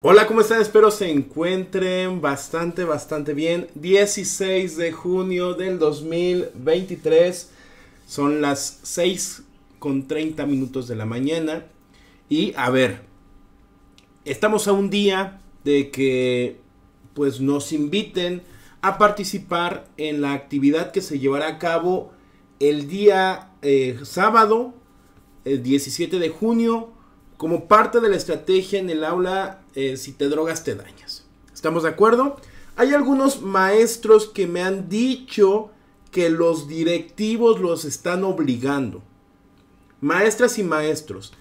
Hola, ¿cómo están? Espero se encuentren bastante, bastante bien. 16 de junio del 2023. Son las 6 con 30 minutos de la mañana. Y a ver, estamos a un día de que pues nos inviten a participar en la actividad que se llevará a cabo el día eh, sábado, el 17 de junio, como parte de la estrategia en el aula eh, si te drogas te dañas. ¿Estamos de acuerdo? Hay algunos maestros que me han dicho que los directivos los están obligando. Maestras y maestros,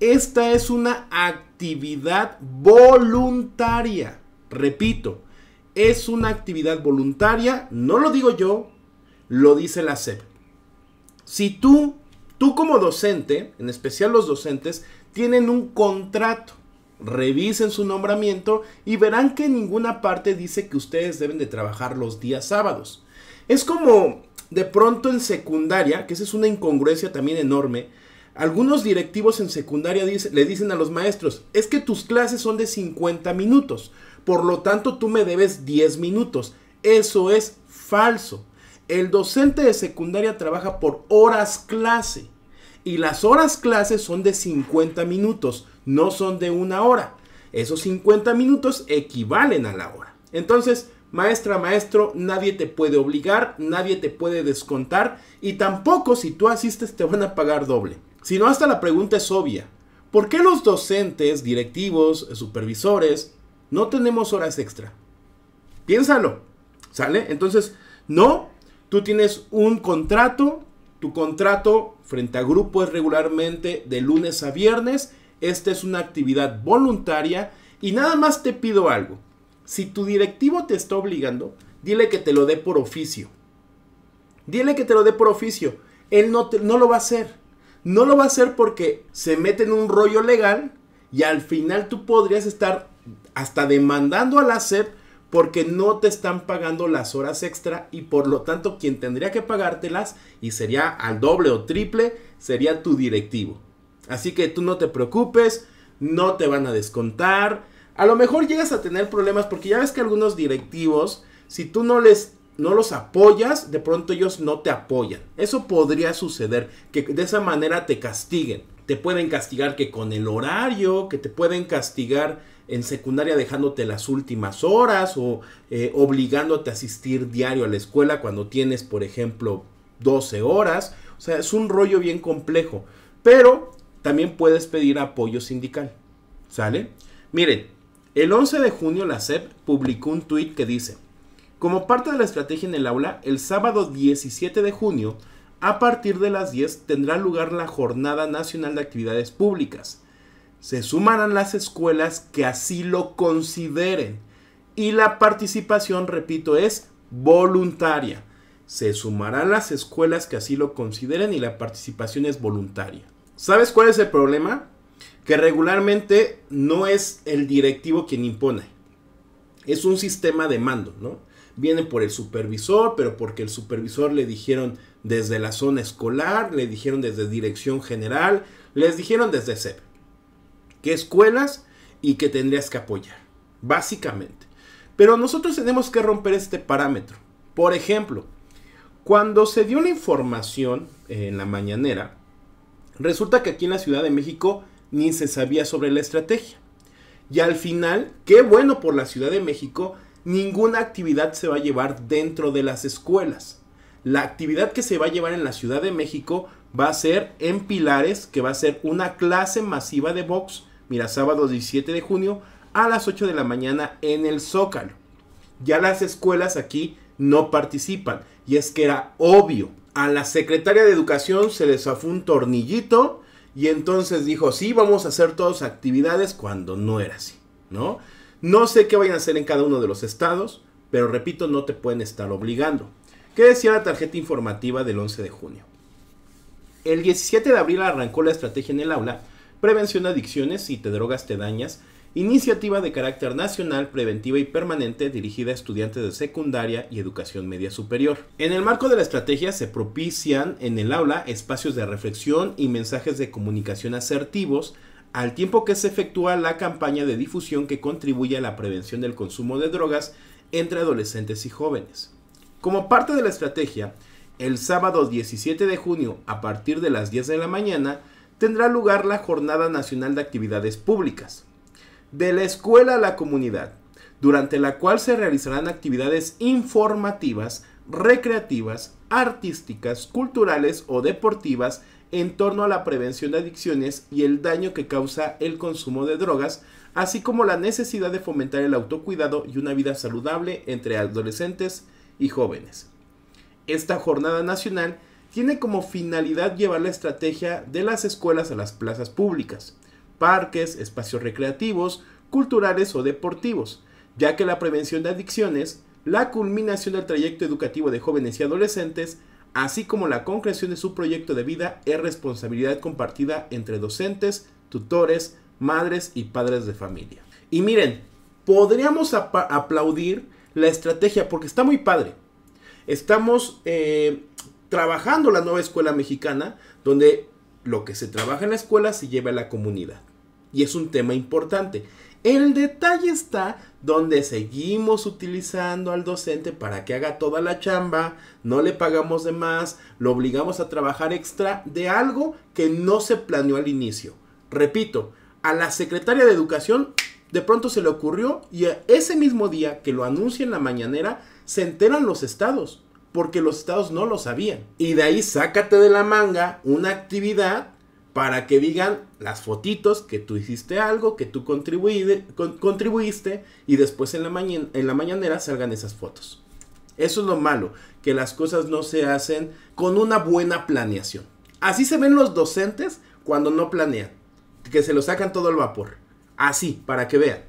esta es una actividad voluntaria. Repito, es una actividad voluntaria, no lo digo yo, lo dice la SEP. Si tú, tú como docente, en especial los docentes, tienen un contrato revisen su nombramiento y verán que en ninguna parte dice que ustedes deben de trabajar los días sábados. Es como de pronto en secundaria, que esa es una incongruencia también enorme, algunos directivos en secundaria le dicen a los maestros, es que tus clases son de 50 minutos, por lo tanto tú me debes 10 minutos. Eso es falso. El docente de secundaria trabaja por horas clase y las horas clases son de 50 minutos no son de una hora. Esos 50 minutos equivalen a la hora. Entonces, maestra, maestro, nadie te puede obligar, nadie te puede descontar y tampoco si tú asistes te van a pagar doble. sino hasta la pregunta es obvia. ¿Por qué los docentes, directivos, supervisores no tenemos horas extra? Piénsalo, ¿sale? Entonces, no, tú tienes un contrato, tu contrato frente a grupo es regularmente de lunes a viernes esta es una actividad voluntaria y nada más te pido algo. Si tu directivo te está obligando, dile que te lo dé por oficio. Dile que te lo dé por oficio. Él no, no lo va a hacer. No lo va a hacer porque se mete en un rollo legal y al final tú podrías estar hasta demandando a la SEP porque no te están pagando las horas extra y por lo tanto quien tendría que pagártelas y sería al doble o triple sería tu directivo. Así que tú no te preocupes, no te van a descontar. A lo mejor llegas a tener problemas porque ya ves que algunos directivos, si tú no les no los apoyas, de pronto ellos no te apoyan. Eso podría suceder, que de esa manera te castiguen. Te pueden castigar que con el horario, que te pueden castigar en secundaria dejándote las últimas horas o eh, obligándote a asistir diario a la escuela cuando tienes, por ejemplo, 12 horas. O sea, es un rollo bien complejo. Pero también puedes pedir apoyo sindical. ¿Sale? Miren, el 11 de junio la SEP publicó un tuit que dice, como parte de la estrategia en el aula, el sábado 17 de junio, a partir de las 10, tendrá lugar la Jornada Nacional de Actividades Públicas. Se sumarán las escuelas que así lo consideren. Y la participación, repito, es voluntaria. Se sumarán las escuelas que así lo consideren y la participación es voluntaria. ¿Sabes cuál es el problema? Que regularmente no es el directivo quien impone. Es un sistema de mando, ¿no? Viene por el supervisor, pero porque el supervisor le dijeron desde la zona escolar, le dijeron desde dirección general, les dijeron desde SEP. ¿Qué escuelas? y que tendrías que apoyar, básicamente. Pero nosotros tenemos que romper este parámetro. Por ejemplo, cuando se dio la información en la mañanera, Resulta que aquí en la Ciudad de México ni se sabía sobre la estrategia. Y al final, qué bueno por la Ciudad de México, ninguna actividad se va a llevar dentro de las escuelas. La actividad que se va a llevar en la Ciudad de México va a ser en Pilares, que va a ser una clase masiva de box, mira, sábado 17 de junio a las 8 de la mañana en el Zócalo. Ya las escuelas aquí no participan y es que era obvio, a la secretaria de Educación se les zafó un tornillito y entonces dijo, sí, vamos a hacer todas actividades cuando no era así, ¿no? No sé qué vayan a hacer en cada uno de los estados, pero repito, no te pueden estar obligando. ¿Qué decía la tarjeta informativa del 11 de junio? El 17 de abril arrancó la estrategia en el aula, prevención de adicciones, si te drogas te dañas, iniciativa de carácter nacional, preventiva y permanente dirigida a estudiantes de secundaria y educación media superior. En el marco de la estrategia se propician en el aula espacios de reflexión y mensajes de comunicación asertivos, al tiempo que se efectúa la campaña de difusión que contribuye a la prevención del consumo de drogas entre adolescentes y jóvenes. Como parte de la estrategia, el sábado 17 de junio, a partir de las 10 de la mañana, tendrá lugar la Jornada Nacional de Actividades Públicas, de la escuela a la comunidad, durante la cual se realizarán actividades informativas, recreativas, artísticas, culturales o deportivas en torno a la prevención de adicciones y el daño que causa el consumo de drogas, así como la necesidad de fomentar el autocuidado y una vida saludable entre adolescentes y jóvenes. Esta jornada nacional tiene como finalidad llevar la estrategia de las escuelas a las plazas públicas, parques, espacios recreativos, culturales o deportivos, ya que la prevención de adicciones, la culminación del trayecto educativo de jóvenes y adolescentes, así como la concreción de su proyecto de vida es responsabilidad compartida entre docentes, tutores, madres y padres de familia. Y miren, podríamos aplaudir la estrategia porque está muy padre. Estamos eh, trabajando la nueva escuela mexicana donde lo que se trabaja en la escuela se lleva a la comunidad y es un tema importante. El detalle está donde seguimos utilizando al docente para que haga toda la chamba, no le pagamos de más, lo obligamos a trabajar extra de algo que no se planeó al inicio. Repito, a la secretaria de educación de pronto se le ocurrió y ese mismo día que lo anuncia en la mañanera se enteran los estados porque los estados no lo sabían. Y de ahí sácate de la manga una actividad para que digan las fotitos que tú hiciste algo, que tú contribuiste y después en la, mañana, en la mañanera salgan esas fotos. Eso es lo malo, que las cosas no se hacen con una buena planeación. Así se ven los docentes cuando no planean, que se lo sacan todo el vapor. Así, para que vean.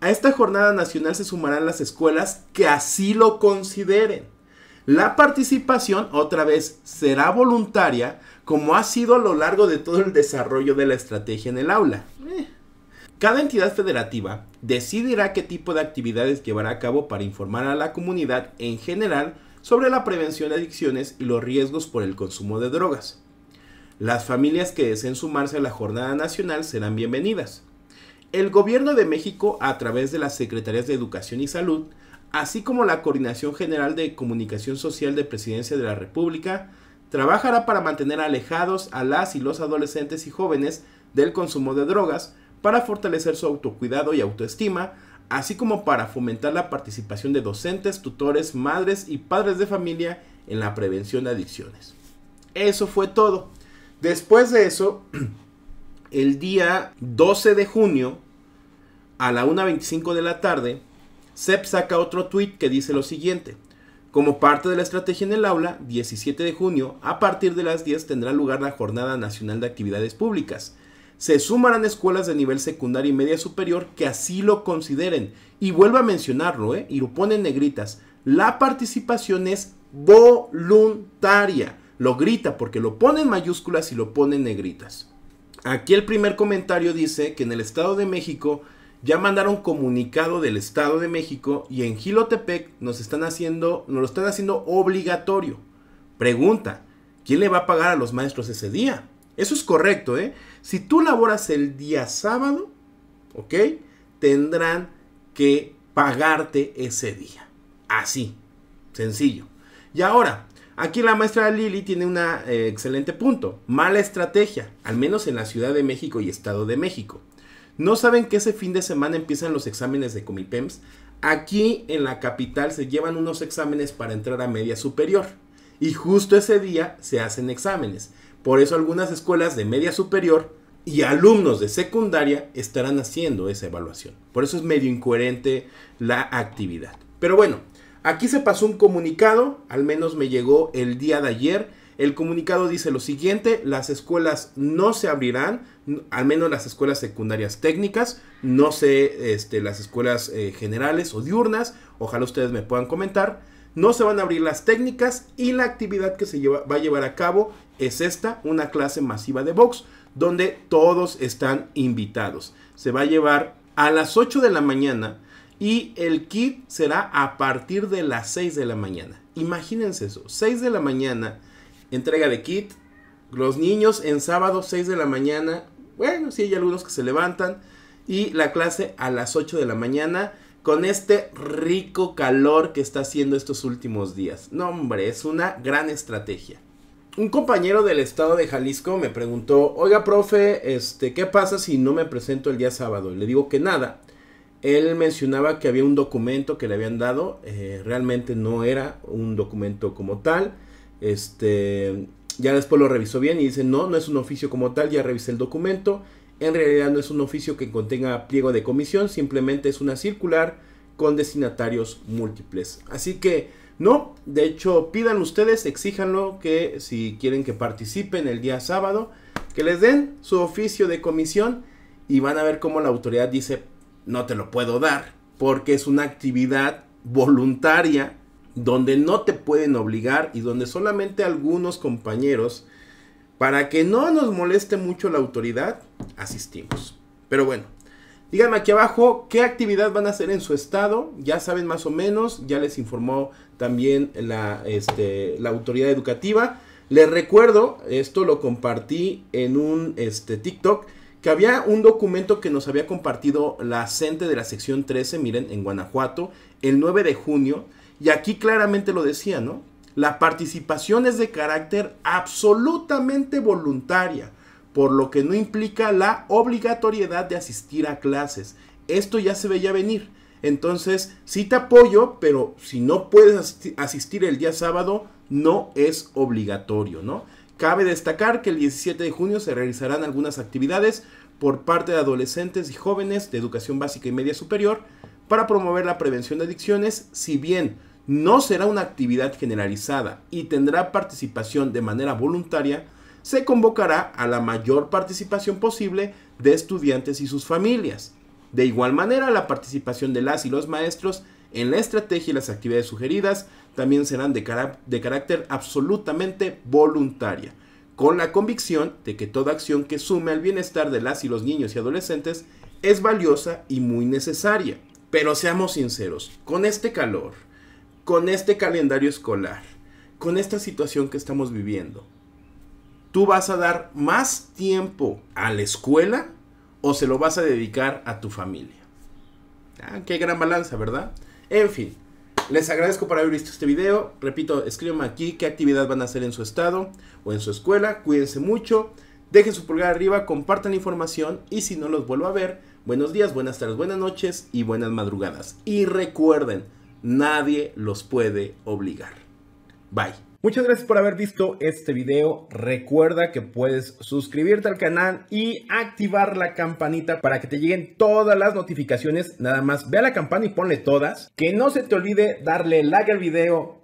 A esta jornada nacional se sumarán las escuelas que así lo consideren. La participación otra vez será voluntaria como ha sido a lo largo de todo el desarrollo de la estrategia en el aula. Eh. Cada entidad federativa decidirá qué tipo de actividades llevará a cabo para informar a la comunidad en general sobre la prevención de adicciones y los riesgos por el consumo de drogas. Las familias que deseen sumarse a la jornada nacional serán bienvenidas. El gobierno de México, a través de las Secretarías de Educación y Salud, así como la Coordinación General de Comunicación Social de Presidencia de la República, trabajará para mantener alejados a las y los adolescentes y jóvenes del consumo de drogas, para fortalecer su autocuidado y autoestima, así como para fomentar la participación de docentes, tutores, madres y padres de familia en la prevención de adicciones. Eso fue todo. Después de eso, el día 12 de junio, a la 1.25 de la tarde, Sepp saca otro tweet que dice lo siguiente. Como parte de la estrategia en el aula, 17 de junio, a partir de las 10 tendrá lugar la Jornada Nacional de Actividades Públicas. Se sumarán escuelas de nivel secundario y media superior que así lo consideren. Y vuelvo a mencionarlo, ¿eh? y lo ponen negritas. La participación es voluntaria. Lo grita porque lo pone en mayúsculas y lo pone en negritas. Aquí el primer comentario dice que en el Estado de México ya mandaron comunicado del Estado de México y en Gilotepec nos están haciendo, lo están haciendo obligatorio. Pregunta, ¿quién le va a pagar a los maestros ese día? Eso es correcto, ¿eh? Si tú laboras el día sábado, ¿ok? Tendrán que pagarte ese día. Así, sencillo. Y ahora, aquí la maestra Lili tiene un eh, excelente punto. Mala estrategia, al menos en la Ciudad de México y Estado de México. No saben que ese fin de semana empiezan los exámenes de Comipems. Aquí en la capital se llevan unos exámenes para entrar a media superior. Y justo ese día se hacen exámenes. Por eso algunas escuelas de media superior y alumnos de secundaria estarán haciendo esa evaluación. Por eso es medio incoherente la actividad. Pero bueno, aquí se pasó un comunicado, al menos me llegó el día de ayer el comunicado dice lo siguiente, las escuelas no se abrirán, al menos las escuelas secundarias técnicas, no sé este, las escuelas eh, generales o diurnas, ojalá ustedes me puedan comentar, no se van a abrir las técnicas y la actividad que se va a llevar a cabo es esta, una clase masiva de box, donde todos están invitados. Se va a llevar a las 8 de la mañana y el kit será a partir de las 6 de la mañana. Imagínense eso, 6 de la mañana entrega de kit. Los niños en sábado 6 de la mañana. Bueno, sí hay algunos que se levantan. Y la clase a las 8 de la mañana. Con este rico calor que está haciendo estos últimos días. No, hombre, es una gran estrategia. Un compañero del estado de Jalisco me preguntó, oiga, profe, este, ¿qué pasa si no me presento el día sábado? le digo que nada. Él mencionaba que había un documento que le habían dado, eh, realmente no era un documento como tal. Este, ya después lo revisó bien y dice, no, no es un oficio como tal, ya revisé el documento. En realidad no es un oficio que contenga pliego de comisión, simplemente es una circular con destinatarios múltiples. Así que no, de hecho pidan ustedes, exíjanlo que si quieren que participen el día sábado, que les den su oficio de comisión y van a ver cómo la autoridad dice, no te lo puedo dar, porque es una actividad voluntaria donde no te pueden obligar y donde solamente algunos compañeros, para que no nos moleste mucho la autoridad, asistimos. Pero bueno, díganme aquí abajo qué actividad van a hacer en su estado, ya saben más o menos, ya les informó también la, este, autoridad educativa. Les recuerdo, esto lo compartí en un este, TikTok, que había un documento que nos había compartido la CENTE e de la sección 13, miren, en Guanajuato, el 9 de junio, y aquí claramente lo decía, ¿no? La participación es de carácter absolutamente voluntaria, por lo que no implica la obligatoriedad de asistir a clases. Esto ya se veía venir. Entonces, sí te apoyo, pero si no puedes asistir el día sábado, no es obligatorio, ¿no? Cabe destacar que el 17 de junio se realizarán algunas actividades por parte de adolescentes y jóvenes de educación básica y media superior para promover la prevención de adicciones, si bien no será una actividad generalizada y tendrá participación de manera voluntaria, se convocará a la mayor participación posible de estudiantes y sus familias. De igual manera, la participación de las y los maestros en la estrategia y las actividades sugeridas también serán de, carácter absolutamente voluntaria, con la convicción de que toda acción que sume al bienestar de las y los niños y adolescentes es valiosa y muy necesaria. Pero seamos sinceros, con este calor, con este calendario escolar, con esta situación que estamos viviendo, ¿tú vas a dar más tiempo a la escuela o se lo vas a dedicar a tu familia? Ah, qué gran balanza, ¿verdad? En fin, les agradezco por haber visto este video. Repito, escríbanme aquí qué actividad van a hacer en su estado o en su escuela. Cuídense mucho. Dejen su pulgar arriba, compartan la información y si no los vuelvo a ver, buenos días, buenas tardes, buenas noches y buenas madrugadas. Y recuerden, nadie los puede obligar. Bye. Muchas gracias por haber visto este video. Recuerda que puedes suscribirte al canal y activar la campanita para que te lleguen todas las notificaciones. Nada más ve a la campana y ponle todas. Que no se te olvide darle like al video,